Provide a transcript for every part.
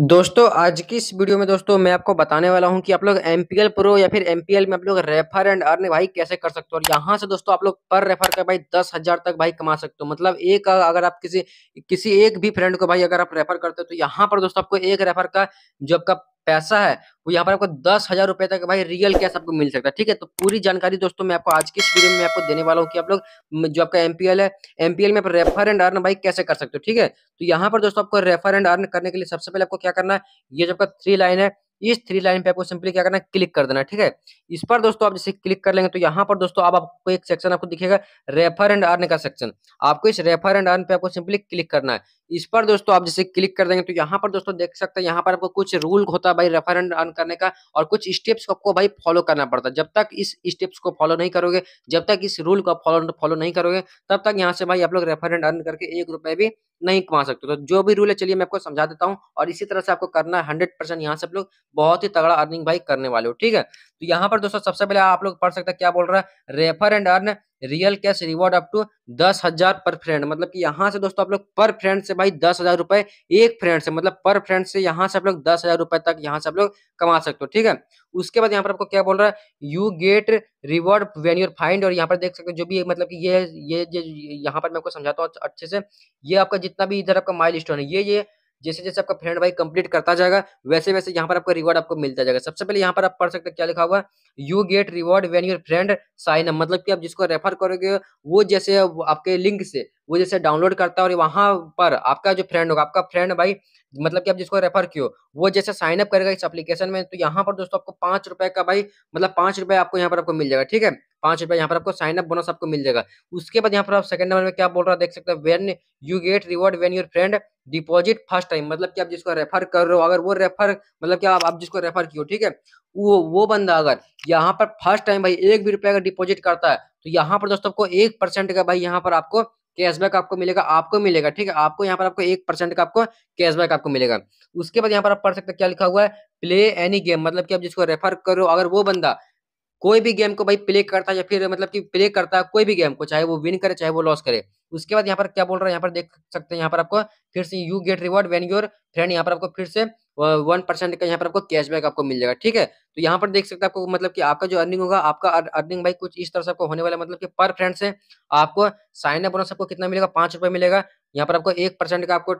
दोस्तों आज की इस वीडियो में दोस्तों मैं आपको बताने वाला हूं कि आप लोग एम पी एल प्रो या फिर एम पी एल में आप लोग रेफर एंड अर्न भाई कैसे कर सकते हो और यहाँ से दोस्तों आप लोग पर रेफर कर भाई दस हजार तक भाई कमा सकते हो मतलब एक अगर आप किसी किसी एक भी फ्रेंड को भाई अगर आप रेफर करते हो तो यहाँ पर दोस्तों आपको एक रेफर का जो आपका पैसा है वो यहाँ पर आपको दस हजार रुपए तक भाई रियल कैश आपको मिल सकता है ठीक है तो पूरी जानकारी दोस्तों मैं आपको आज की इस वीडियो में आपको देने वाला हूँ कि आप लोग जो आपका एमपीएल है एमपीएल में आप रेफर एंड अर्न भाई कैसे कर सकते हो ठीक है तो यहाँ पर दोस्तों आपको रेफर एंड अर्न करने के लिए सबसे पहले आपको क्या करना है ये जो आपका थ्री लाइन है इस थ्री लाइन पे आपको सिंपली क्या करना है क्लिक कर देना ठीक है इस पर दोस्तों आप जैसे क्लिक कर लेंगे तो यहाँ पर दोस्तों आप आपको एक सेक्शन आपको दिखेगा रेफर एंड अर्न का सेक्शन आपको इस रेफर एंड अर्न पे आपको सिंपली क्लिक करना है इस पर दोस्तों आप जैसे क्लिक कर देंगे तो यहाँ पर दोस्तों देख सकते हैं यहाँ पर आपको कुछ रूल होता है भाई रेफर एंड अर्न करने का और कुछ स्टेप्स आपको भाई फॉलो करना पड़ता है जब तक इस स्टेप्स को फॉलो नहीं करोगे जब तक इस रूल को फॉलो फॉलो नहीं करोगे तब तक यहाँ से भाई आप लोग रेफर एंड अर्न करके एक रुपये भी नहीं कमा सकते तो जो भी रूल है चलिए मैं आपको समझा देता हूँ और इसी तरह से आपको करना है हंड्रेड परसेंट यहाँ से आप लोग बहुत ही तगड़ा अर्निंग भाई करने वाले हो ठीक है तो यहाँ पर दोस्तों सबसे पहले आप लोग पढ़ सकते हैं क्या बोल रहा है refer and earn real cash reward up to दस हजार पर फ्रेंड मतलब कि यहाँ से दोस्तों आप लोग पर फ्रेंड से भाई दस हजार रुपए एक फ्रेंड से मतलब पर फ्रेंड से यहाँ से आप लोग दस हजार रुपए तक यहाँ से आप लोग कमा सकते हो ठीक है उसके बाद यहाँ पर आपको क्या बोल रहा है you get reward when your find और यहाँ पर देख सकते हो जो भी मतलब कि ये ये यहाँ पर मैं आपको समझाता हूँ अच्छे से ये आपका जितना भी इधर आपका माइल स्टोन है ये ये जैसे जैसे आपका फ्रेंड भाई कंप्लीट करता जाएगा वैसे वैसे यहाँ पर आपको रिवॉर्ड आपको मिलता जाएगा सबसे पहले यहाँ पर आप पढ़ सकते हैं क्या लिखा हुआ you get reward when your friend sign up मतलब कि आप जिसको रेफर करोगे वो जैसे आपके लिंक से वो जैसे डाउनलोड करता है और वहां पर आपका जो फ्रेंड होगा आपका फ्रेंड भाई मतलब कि आप जिसको रेफर किए वो जैसे साइन अप करेगा इस एप्लीकेशन में तो यहाँ पर दोस्तों आपको पांच रुपए का भाई मतलब पांच रुपए आपको यहाँ पर आपको मिल जाएगा ठीक है पांच रुपए यहाँ पर आपको साइन अप बोनस आपको मिल जाएगा उसके बाद यहाँ पर आप सेकंड नंबर में क्या बोल रहा है देख सकते हैं when you get reward when your friend deposit first time मतलब कि आप जिसको रेफर कर रहे हो अगर वो रेफर मतलब कि आप, जिसको रेफर किए ठीक है वो वो बंदा अगर यहाँ पर फर्स्ट टाइम भाई एक भी रुपया का डिपॉजिट करता है तो यहाँ पर दोस्तों आपको एक परसेंट का भाई यहाँ पर आपको कैशबैक आपको मिलेगा आपको मिलेगा ठीक है आपको यहाँ पर आपको एक परसेंट का आपको कैशबैक आपको मिलेगा उसके बाद यहाँ पर आप पढ़ सकते हैं क्या लिखा हुआ है प्ले एनी गेम मतलब कि आप जिसको रेफर करो अगर वो बंदा कोई भी गेम को भाई प्ले करता है या फिर मतलब कि प्ले करता है कोई भी गेम को चाहे वो विन करे चाहे वो लॉस करे उसके बाद यहाँ पर क्या बोल रहा है यहाँ पर देख सकते हैं यहाँ पर आपको फिर से you get reward when your friend यहाँ पर आपको फिर से वन परसेंट का यहाँ पर आपको कैशबैक आपको मिल जाएगा ठीक है तो यहाँ पर देख सकते हैं आपको मतलब कि आपका जो अर्निंग होगा आपका अर्निंग भाई कुछ इस तरह से आपको होने वाला मतलब कि पर फ्रेंड से आपको साइन अप बोनस आपको कितना मिलेगा पांच रुपये मिलेगा यहाँ पर आपको एक परसेंट का आपको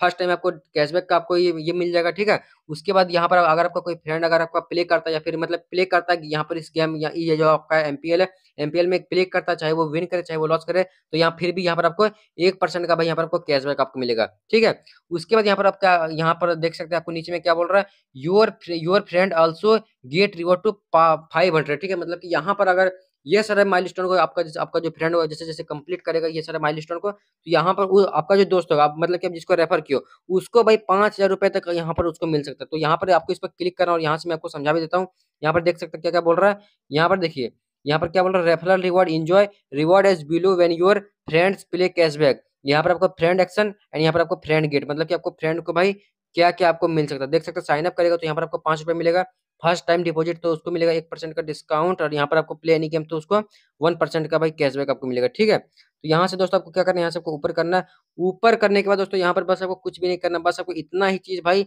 फर्स्ट टाइम आपको कैशबैक का आपको ये ये मिल जाएगा ठीक है उसके बाद यहाँ पर अगर आपका कोई फ्रेंड अगर आपका प्ले करता है या फिर मतलब प्ले करता है यहाँ पर इस गेम ये जो आपका एम है एम में प्ले करता चाहे वो विन करे चाहे वो लॉस करे तो यहाँ फिर भी यहाँ पर आपको एक का भाई यहाँ पर आपको कैशबैक आपको मिलेगा ठीक है उसके बाद यहाँ पर आपका यहाँ पर देख सकते हैं आपको नीचे में क्या बोल रहा है your your friend also get reward to five hundred ठीक है मतलब कि यहाँ पर अगर ये सारे माइलस्टोन को आपका जैसे आपका जो फ्रेंड होगा जैसे जैसे कंप्लीट करेगा ये सारे माइलस्टोन को तो यहाँ पर उस, आपका जो दोस्त होगा मतलब कि आप जिसको रेफर किया उसको भाई पाँच हज़ार रुपये तक यहाँ पर उसको मिल सकता है तो यहाँ पर आपको इस पर क्लिक करना और यहाँ से मैं आपको समझा भी देता हूँ यहाँ पर देख सकते हैं क्या क्या बोल रहा है यहाँ पर देखिए यहाँ पर क्या बोल रहा है referral reward enjoy reward as below when your friends play cashback यहाँ पर आपको फ्रेंड एक्शन एंड यहाँ पर आपको फ्रेंड गेट मतलब कि आपको फ्रेंड को भाई क्या क्या आपको मिल सकता है देख सकते हैं साइनअप करेगा तो यहाँ पर आपको पाँच रुपये मिलेगा फर्स्ट टाइम डिपॉजिट तो उसको मिलेगा एक परसेंट का डिस्काउंट और यहाँ पर आपको प्ले एनी गेम तो उसको वन परसेंट का भाई कैशबैक आपको मिलेगा ठीक है तो यहाँ से दोस्तों आपको क्या करना है यहाँ से आपको ऊपर करना है ऊपर करने के बाद दोस्तों यहाँ पर बस आपको कुछ भी नहीं करना बस आपको इतना ही चीज भाई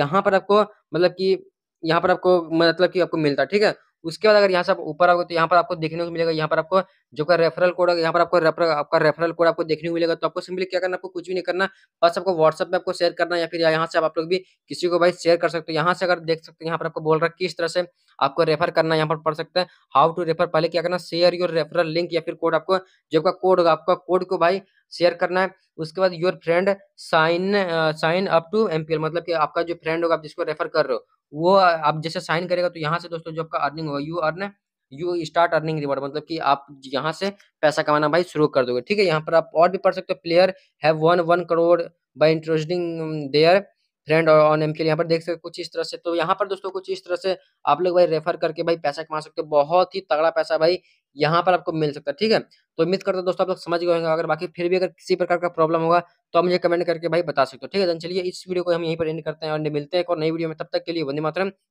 यहाँ पर आपको मतलब की यहाँ पर आपको मतलब की आपको मिलता है ठीक है उसके बाद अगर यहाँ से आप ऊपर आओगे तो यहाँ पर आपको देखने को मिलेगा यहाँ पर आपको जो का रेफरल कोड यहाँ पर आपको रेफर, आपका रेफरल कोड आपको देखने को मिलेगा तो आपको सिंपली क्या करना आपको कुछ भी नहीं करना बस आपको व्हाट्सअप में आपको शेयर करना या फिर यहाँ से आप लोग भी किसी को भाई शेयर कर सकते हो यहाँ से अगर देख सकते हैं यहाँ पर आपको बोल रहा है किस तरह से आपको रेफर करना यहाँ पर पढ़ सकते हैं हाउ टू रेफर पहले क्या करना शेयर योर रेफरल लिंक या फिर कोड आपको जो का कोड होगा आपका कोड को भाई शेयर करना है उसके बाद your friend sign sign up to MPL मतलब कि आपका जो फ्रेंड होगा आप जिसको रेफर कर रहे हो वो आप जैसे साइन करेगा तो यहाँ से दोस्तों जो आपका अर्निंग होगा you earn you start earning reward मतलब कि आप यहाँ से पैसा कमाना भाई शुरू कर दोगे ठीक है यहाँ पर आप और भी पढ़ सकते हो player have one one crore by interesting their trend और ऑन एम के लिए यहाँ पर देख सकते कुछ इस तरह से तो यहाँ पर दोस्तों कुछ इस तरह से आप लोग भाई रेफर करके भाई पैसा कमा सकते हो बहुत ही तगड़ा पैसा भाई यहाँ पर आपको मिल सकता है ठीक है तो उम्मीद करता हूँ दोस्तों आप लोग समझ गए होंगे अगर बाकी फिर भी अगर किसी प्रकार का प्रॉब्लम होगा तो आप मुझे कमेंट करके भाई बता सकते हो ठीक है चलिए इस वीडियो को हम यहीं पर एंड करते हैं और मिलते हैं और नई वीडियो में तब तक के लिए वंदे मातरम